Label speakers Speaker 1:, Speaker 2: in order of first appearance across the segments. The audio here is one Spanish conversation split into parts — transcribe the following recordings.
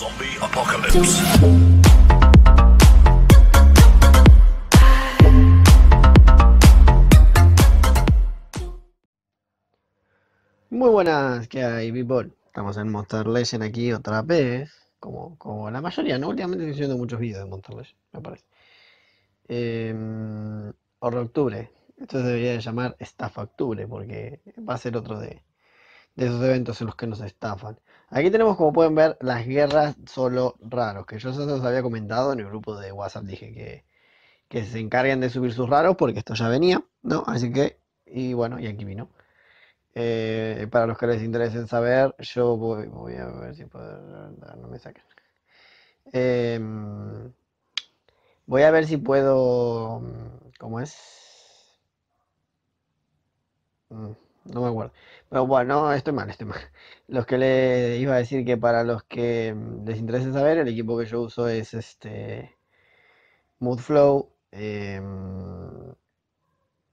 Speaker 1: Zombie Apocalypse. Muy buenas, ¿qué hay, people? Estamos en Monster Legend aquí otra vez, como, como la mayoría, ¿no? Últimamente estoy haciendo muchos vídeos de Monster Legend, me parece. Eh, horror Octubre, esto debería llamar Staff Octubre, porque va a ser otro de, de esos eventos en los que nos estafan. Aquí tenemos, como pueden ver, las guerras solo raros, que yo ya se los había comentado en el grupo de WhatsApp, dije que, se encarguen de subir sus raros, porque esto ya venía, ¿no? Así que, y bueno, y aquí vino. Eh, para los que les interesen saber, yo voy, a ver si puedo... No me saquen em, voy a ver si puedo... ¿Cómo es? Mm no me acuerdo. Pero bueno, estoy mal, estoy mal. Los que le iba a decir que para los que mm, les interese saber, el equipo que yo uso es este Moodflow,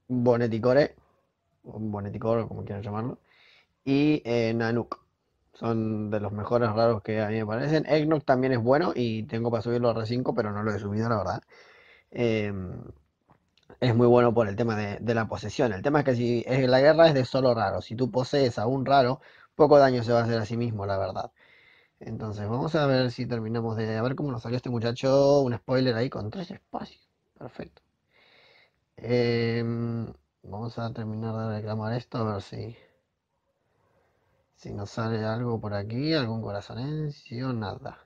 Speaker 1: Boneticore, em, Boneticore, como quieran llamarlo, y eh, Nanook. Son de los mejores raros que a mí me parecen. Eggnog también es bueno y tengo para subirlo a R5, pero no lo he subido, la verdad. Em, es muy bueno por el tema de, la posesión. El tema es que si la guerra es de solo raro. Si tú posees a un raro, poco daño se va a hacer a sí mismo, la verdad. Entonces, vamos a ver si terminamos de. A ver cómo nos salió este muchacho. Un spoiler ahí con tres espacios. Perfecto. Em, vamos a terminar de reclamar esto, a ver si. Si nos sale algo por aquí, algún o nada.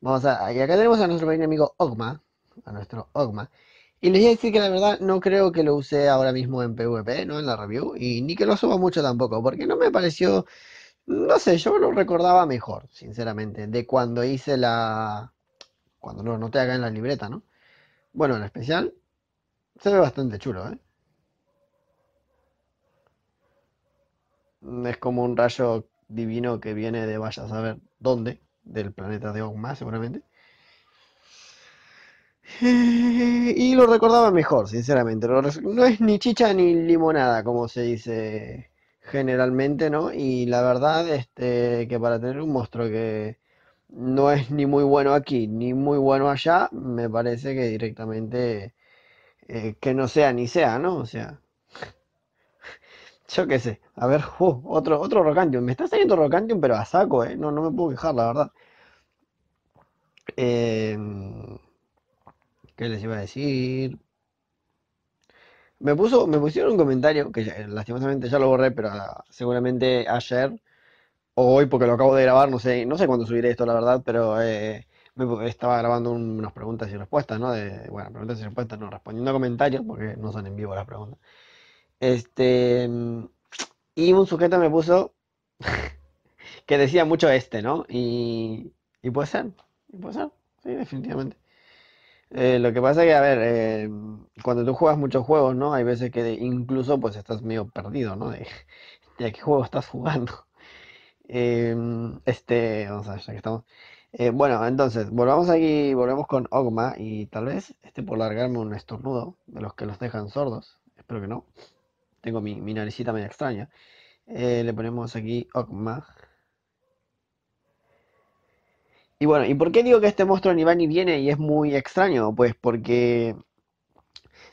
Speaker 1: Vamos a. Y acá tenemos a nuestro pequeño amigo Ogma. A nuestro Ogma y les voy a decir que la verdad no creo que lo use ahora mismo en PvP, ¿no? En la review. Y ni que lo suba mucho tampoco, porque no me pareció... No sé, yo lo recordaba mejor, sinceramente, de cuando hice la... Cuando lo noté acá en la libreta, ¿no? Bueno, en especial se ve bastante chulo, ¿eh? Es como un rayo divino que viene de vaya a saber dónde, del planeta de Ogma seguramente. Y lo recordaba mejor, sinceramente. No es ni chicha ni limonada, como se dice generalmente, ¿no? Y la verdad, este, que para tener un monstruo que no es ni muy bueno aquí, ni muy bueno allá, me parece que directamente eh, que no sea ni sea, ¿no? O sea, yo qué sé. A ver, uh, otro, otro Rocantium. Me está saliendo Rocantium, pero a saco, ¿eh? No, no me puedo quejar, la verdad. Eh, ¿Qué les iba a decir? Me puso, me pusieron un comentario, que eh, lastimosamente ya lo borré, pero ah, seguramente ayer o hoy, porque lo acabo de grabar, no sé, no sé cuándo subiré esto, la verdad, pero eh, estaba grabando unas preguntas y respuestas, ¿no? De, bueno, preguntas y respuestas, no, respondiendo a comentarios, porque no son en vivo las preguntas. Este, mm, y un sujeto me puso que decía mucho este, ¿no? Y, y puede ser, y puede ser, sí, definitivamente. Eh, lo que pasa es que, a ver, eh, cuando tú juegas muchos juegos, ¿no? Hay veces que incluso pues estás medio perdido, ¿no? De, de qué juego estás jugando. Em, este, vamos a ver, ya que estamos. Eh, bueno, entonces, volvamos aquí, volvemos con Ogma y tal vez, este por largarme un estornudo, de los que los dejan sordos, espero que no. Tengo mi, mi naricita media extraña. le ponemos aquí Ogma. Y bueno, ¿y por qué digo que este monstruo ni va ni viene y es muy extraño? Pues porque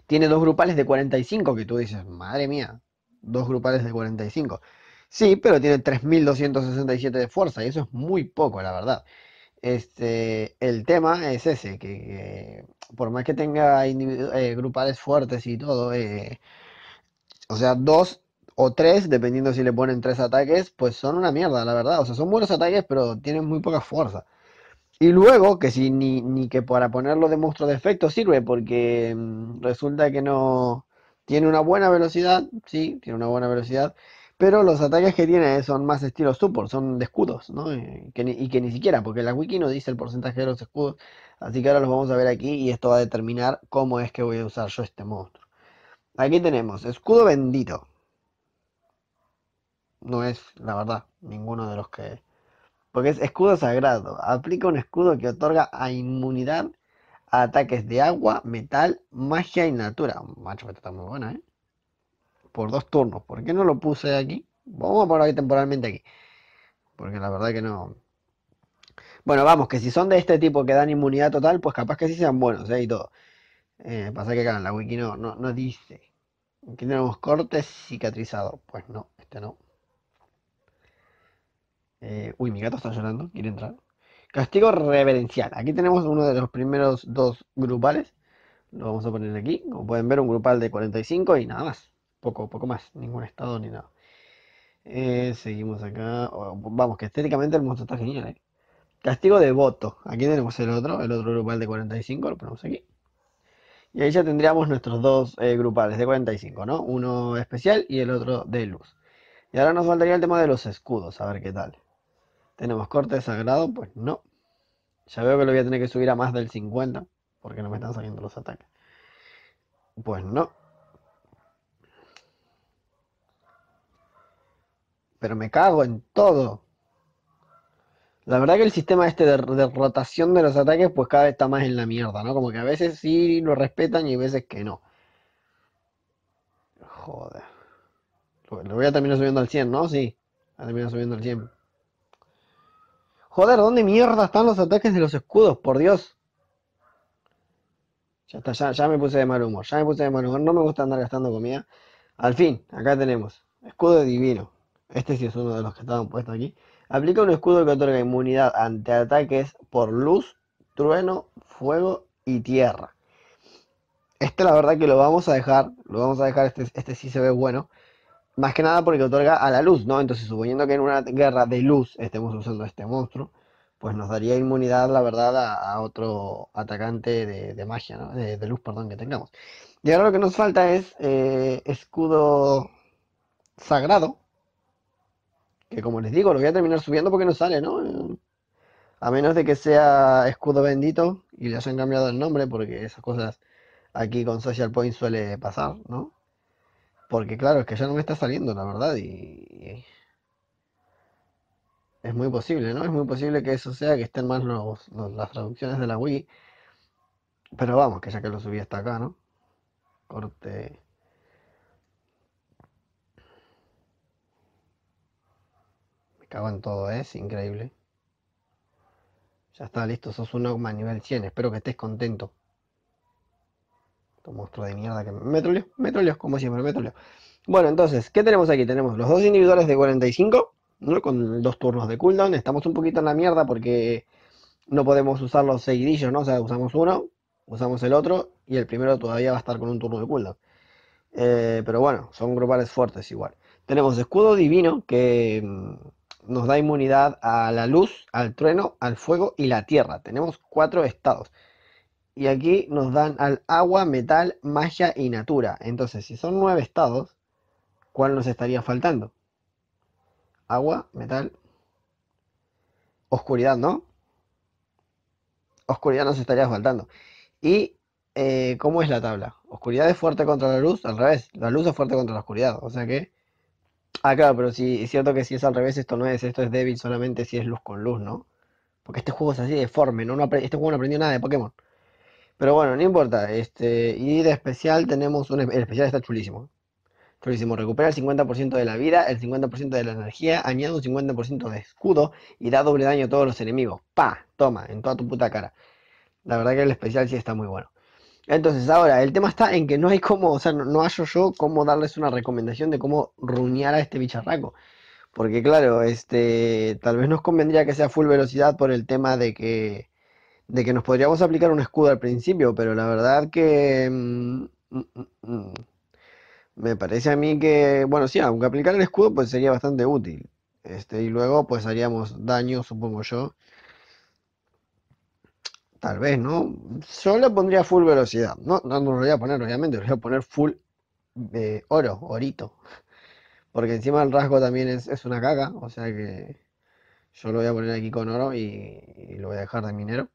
Speaker 1: tiene dos grupales de 45 que tú dices, madre mía, dos grupales de 45. Sí, pero tiene 3.267 de fuerza y eso es muy poco, la verdad. Este, el tema es ese, que, por más que tenga eh, grupales fuertes y todo, eh, o sea, dos o tres, dependiendo si le ponen tres ataques, pues son una mierda, la verdad. O sea, son buenos ataques, pero tienen muy poca fuerza. Y luego, que si ni, ni que para ponerlo de monstruo de efecto sirve, porque mm, resulta que no tiene una buena velocidad, sí, tiene una buena velocidad, pero los ataques que tiene son más estilo support, son de escudos, ¿no? Y eh, que, ni, y que ni siquiera, porque la wiki no dice el porcentaje de los escudos, así que ahora los vamos a ver aquí y esto va a determinar cómo es que voy a usar yo este monstruo. Aquí tenemos, escudo bendito. No es, la verdad, ninguno de los que porque es escudo sagrado. Aplica un escudo que otorga a inmunidad a ataques de agua, metal, magia y natura. Macho, esta está muy buena, ¿eh? Por dos turnos. ¿Por qué no lo puse aquí? Vamos a ponerlo ahí temporalmente aquí. Porque la verdad que no. Bueno, vamos, que si son de este tipo que dan inmunidad total, pues capaz que sí sean buenos, ¿eh? Y todo. Eh, pasa que acá en la wiki no, no, no dice. Aquí tenemos corte cicatrizado. Pues no, este no. Eh, uy, mi gato está llorando, quiere entrar. Castigo reverencial. Aquí tenemos uno de los primeros dos grupales. Lo vamos a poner aquí. Como pueden ver, un grupal de 45 y nada más. Poco, poco más. Ningún estado ni nada. Eh, seguimos acá. vamos, que estéticamente el monstruo está genial. Eh. Castigo de voto. Aquí tenemos el otro, el otro grupal de 45. Lo ponemos aquí. Y ahí ya tendríamos nuestros dos grupales de 45, ¿no? Uno especial y el otro de luz. Y ahora nos faltaría el tema de los escudos, a ver qué tal. ¿Tenemos corte de sagrado? Pues no. Ya veo que lo voy a tener que subir a más del 50 porque no me están saliendo los ataques. Pues no. Pero me cago en todo. La verdad que el sistema este de, rotación de los ataques pues cada vez está más en la mierda, ¿no? Como que a veces sí lo respetan y a veces que no. Joder. Lo voy a terminar subiendo al 100, ¿no? Sí. A terminar subiendo al 100. Joder, ¿dónde mierda están los ataques de los escudos? Por Dios. Ya está, ya, me puse de mal humor, ya me puse de mal humor, no me gusta andar gastando comida. Al fin, acá tenemos, escudo divino. Este sí es uno de los que estaban puestos aquí. Aplica un escudo que otorga inmunidad ante ataques por luz, trueno, fuego y tierra. Este la verdad que lo vamos a dejar, lo vamos a dejar, este, este sí se ve bueno. Más que nada porque otorga a la luz, ¿no? Entonces, suponiendo que en una guerra de luz estemos usando este monstruo, pues nos daría inmunidad, la verdad, a, otro atacante de, magia, ¿no? De, luz, perdón, que tengamos. Y ahora lo que nos falta es eh, escudo sagrado, que como les digo, lo voy a terminar subiendo porque no sale, ¿no? A menos de que sea escudo bendito y le hayan cambiado el nombre, porque esas cosas aquí con Social Point suele pasar, ¿no? Porque claro, es que ya no me está saliendo, la verdad, y... Es muy posible, ¿no? Es muy posible que eso sea, que estén más las traducciones de la Wii. Pero vamos, que ya que lo subí hasta acá, ¿no? Corte... Me cago en todo, ¿eh? es increíble. Ya está listo, sos un Ogma nivel 100. Espero que estés contento monstruo de mierda que me troleó, me como siempre, me Bueno, entonces, ¿qué tenemos aquí? Tenemos los dos individuales de 45, ¿no? con dos turnos de cooldown. Estamos un poquito en la mierda porque no podemos usar los seguidillos, ¿no? O sea, usamos uno, usamos el otro y el primero todavía va a estar con un turno de cooldown. Eh, pero bueno, son grupales fuertes igual. Tenemos escudo divino que mm, nos da inmunidad a la luz, al trueno, al fuego y la tierra. Tenemos cuatro estados. Y aquí nos dan al agua, metal, magia y natura. Entonces, si son nueve estados, ¿cuál nos estaría faltando? Agua, metal, oscuridad, ¿no? Oscuridad nos estaría faltando. ¿Y eh, cómo es la tabla? Oscuridad es fuerte contra la luz, al revés. La luz es fuerte contra la oscuridad. O sea que... Ah, claro, pero si es cierto que si es al revés, esto no es, esto es débil solamente si es luz con luz, ¿no? Porque este juego es así deforme, ¿no? este juego no aprendió nada de Pokémon. Pero bueno, no importa. Este, y de especial tenemos un... El especial está chulísimo. Chulísimo. Recupera el 50% de la vida, el 50% de la energía, añade un 50% de escudo y da doble daño a todos los enemigos. ¡Pa! Toma, en toda tu puta cara. La verdad que el especial sí está muy bueno. Entonces, ahora, el tema está en que no hay cómo, o sea, no, hallo yo cómo darles una recomendación de cómo ruñar a este bicharraco. Porque claro, este, tal vez nos convendría que sea full velocidad por el tema de que de que nos podríamos aplicar un escudo al principio, pero la verdad que... Mm, mm, mm, me parece a mí que, bueno, sí, aunque aplicar el escudo pues sería bastante útil. Este, y luego pues haríamos daño, supongo yo. Tal vez, ¿no? Yo Solo pondría full velocidad. No, no, lo voy a poner, obviamente, lo voy a poner full de eh, oro, orito. Porque encima el rasgo también es, es, una caga, o sea que yo lo voy a poner aquí con oro y lo voy a dejar de minero.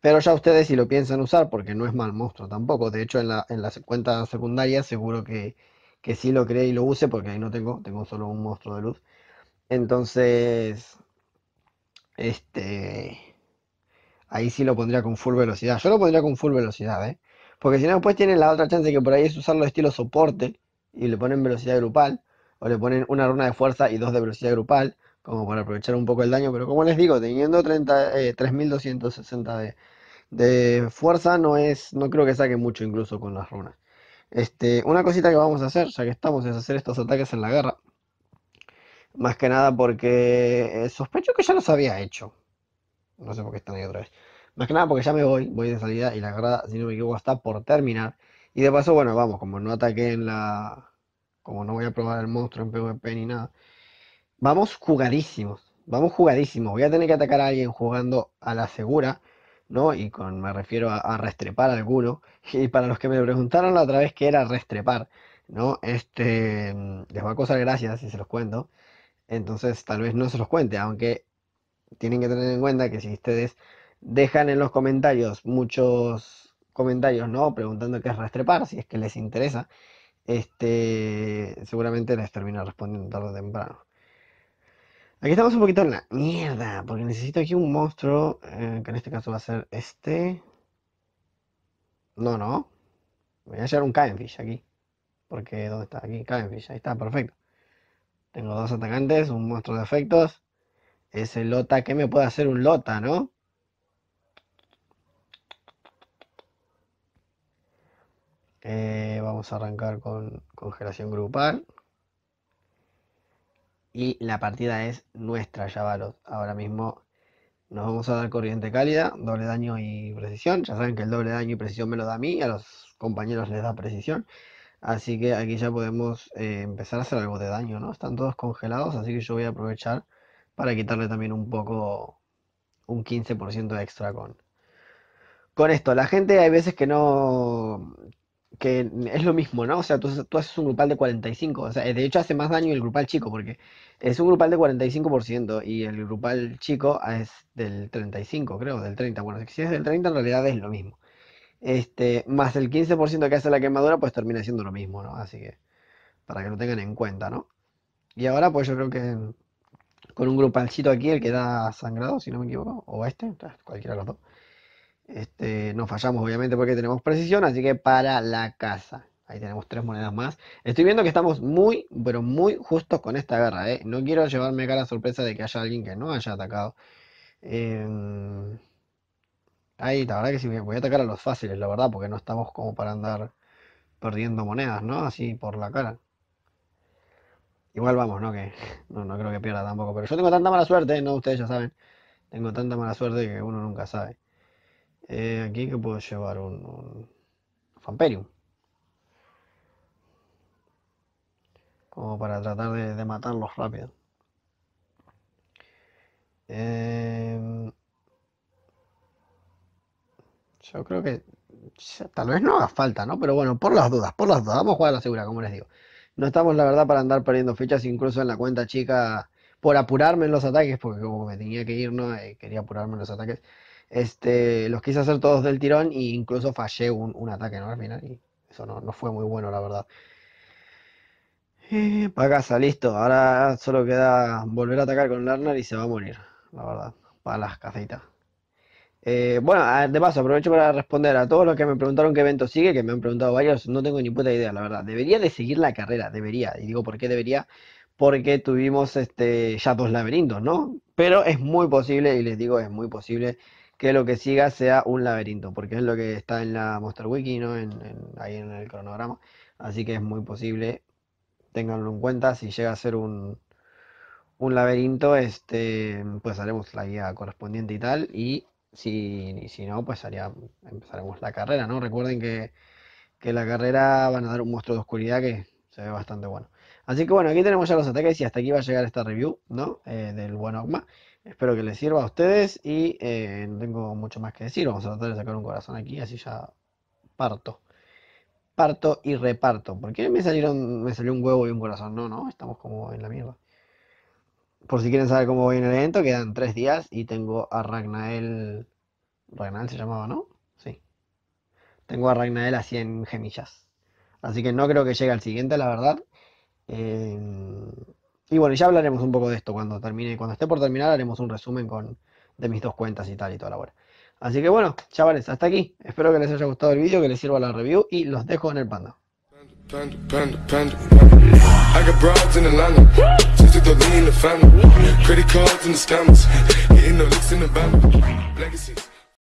Speaker 1: Pero ya ustedes si lo piensan usar, porque no es mal monstruo tampoco. De hecho, en la, en la cuenta secundaria seguro que, que sí lo cree y lo use, porque ahí no tengo, tengo solo un monstruo de luz. Entonces, este, ahí sí lo pondría con full velocidad. Yo lo pondría con full velocidad, ¿eh? Porque si no, después tienen la otra chance que por ahí es usarlo de estilo soporte y le ponen velocidad grupal, o le ponen una runa de fuerza y dos de velocidad grupal, como para aprovechar un poco el daño, pero como les digo, teniendo 3260 eh, de, de, fuerza, no es, no creo que saque mucho incluso con las runas. Este, una cosita que vamos a hacer, ya que estamos, es hacer estos ataques en la guerra. Más que nada porque eh, sospecho que ya los había hecho. No sé por qué están ahí otra vez. Más que nada porque ya me voy, voy de salida y la guerra, si no me equivoco, está por terminar. Y de paso, bueno, vamos, como no ataqué en la... Como no voy a probar el monstruo en PvP ni nada, Vamos jugadísimos, vamos jugadísimos. Voy a tener que atacar a alguien jugando a la segura, ¿no? Y con me refiero a, restrepar a alguno. Y para los que me preguntaron la otra vez qué era restrepar, ¿no? Este, mm, les va a costar gracias si se los cuento. Entonces tal vez no se los cuente, aunque tienen que tener en cuenta que si ustedes dejan en los comentarios muchos comentarios, ¿no? Preguntando qué es restrepar, si es que les interesa, este, seguramente les termino respondiendo tarde o temprano. Aquí estamos un poquito en la mierda, porque necesito aquí un monstruo, eh, que en este caso va a ser este. No, no. Voy a llevar un Cavenfish aquí. Porque, ¿dónde está? Aquí, Cavenfish. Ahí está, perfecto. Tengo dos atacantes, un monstruo de efectos. Ese Lota, ¿qué me puede hacer un Lota, no? Eh, vamos a arrancar con congelación grupal, y la partida es nuestra, chavalos. Ahora mismo nos vamos a dar corriente cálida, doble daño y precisión. Ya saben que el doble daño y precisión me lo da a mí, a los compañeros les da precisión. Así que aquí ya podemos eh, empezar a hacer algo de daño, ¿no? Están todos congelados, así que yo voy a aprovechar para quitarle también un poco, un 15% extra con, con esto. La gente hay veces que no que es lo mismo, ¿no? O sea, tú, haces un grupal de 45, o sea, de hecho hace más daño el grupal chico, porque es un grupal de 45% y el grupal chico es del 35, creo, del 30. Bueno, si es del 30 en realidad es lo mismo. Este, más el 15% que hace la quemadura, pues termina siendo lo mismo, ¿no? Así que, para que lo tengan en cuenta, ¿no? Y ahora, pues yo creo que con un grupalcito aquí, el que da sangrado, si no me equivoco, o este, cualquiera de los dos este, no fallamos obviamente porque tenemos precisión, así que para la casa. Ahí tenemos tres monedas más. Estoy viendo que estamos muy, pero muy justos con esta guerra. ¿eh? No quiero llevarme acá la sorpresa de que haya alguien que no haya atacado. Em, ahí, la verdad que sí, voy a atacar a los fáciles, la verdad, porque no estamos como para andar perdiendo monedas, ¿no? Así por la cara. Igual vamos, ¿no? Que no, no creo que pierda tampoco. Pero yo tengo tanta mala suerte, ¿eh? ¿no? Ustedes ya saben. Tengo tanta mala suerte que uno nunca sabe. Eh, aquí que puedo llevar un, un Como para tratar de, matarlos rápido. Em, yo creo que tal vez no haga falta, ¿no? Pero bueno, por las dudas, por las dudas, vamos a jugar a la segura, como les digo. No estamos, la verdad, para andar perdiendo fichas, incluso en la cuenta chica, por apurarme en los ataques, porque como me tenía que ir, ¿no? Eh, quería apurarme en los ataques. Este, los quise hacer todos del tirón e incluso fallé un, ataque ¿no? al final y eso no, fue muy bueno, la verdad. Eh, para casa, listo. Ahora solo queda volver a atacar con Lerner y se va a morir, la verdad, para las casitas. Eh, bueno, de paso, aprovecho para responder a todos los que me preguntaron qué evento sigue, que me han preguntado varios, no tengo ni puta idea, la verdad. Debería de seguir la carrera, debería. Y digo, ¿por qué debería? Porque tuvimos este, ya dos laberintos, ¿no? Pero es muy posible, y les digo, es muy posible que lo que siga sea un laberinto, porque es lo que está en la Monster Wiki, ¿no? En, ahí en el cronograma. Así que es muy posible, tenganlo en cuenta, si llega a ser un, laberinto, este, pues haremos la guía correspondiente y tal, y si, si no, pues empezaremos la carrera, ¿no? Recuerden que, la carrera van a dar un monstruo de oscuridad que se ve bastante bueno. Así que bueno, aquí tenemos ya los ataques y hasta aquí va a llegar esta review, ¿no? Eh, del buen Ogma. Espero que les sirva a ustedes y eh, no tengo mucho más que decir. Vamos a tratar de sacar un corazón aquí, así ya parto. Parto y reparto. ¿Por qué me, salieron, me salió un huevo y un corazón? No, no, estamos como en la mierda. Por si quieren saber cómo voy en el evento, quedan tres días y tengo a Ragnael. Ragnael se llamaba, ¿no? Sí. Tengo a Ragnael a 100 gemillas. Así que no creo que llegue al siguiente, la verdad. Eh y bueno, ya hablaremos un poco de esto cuando termine. Cuando esté por terminar, haremos un resumen de mis dos cuentas y tal y toda la hora. Así que bueno, chavales, hasta aquí. Espero que les haya gustado el vídeo, que les sirva la review y los dejo en el panda.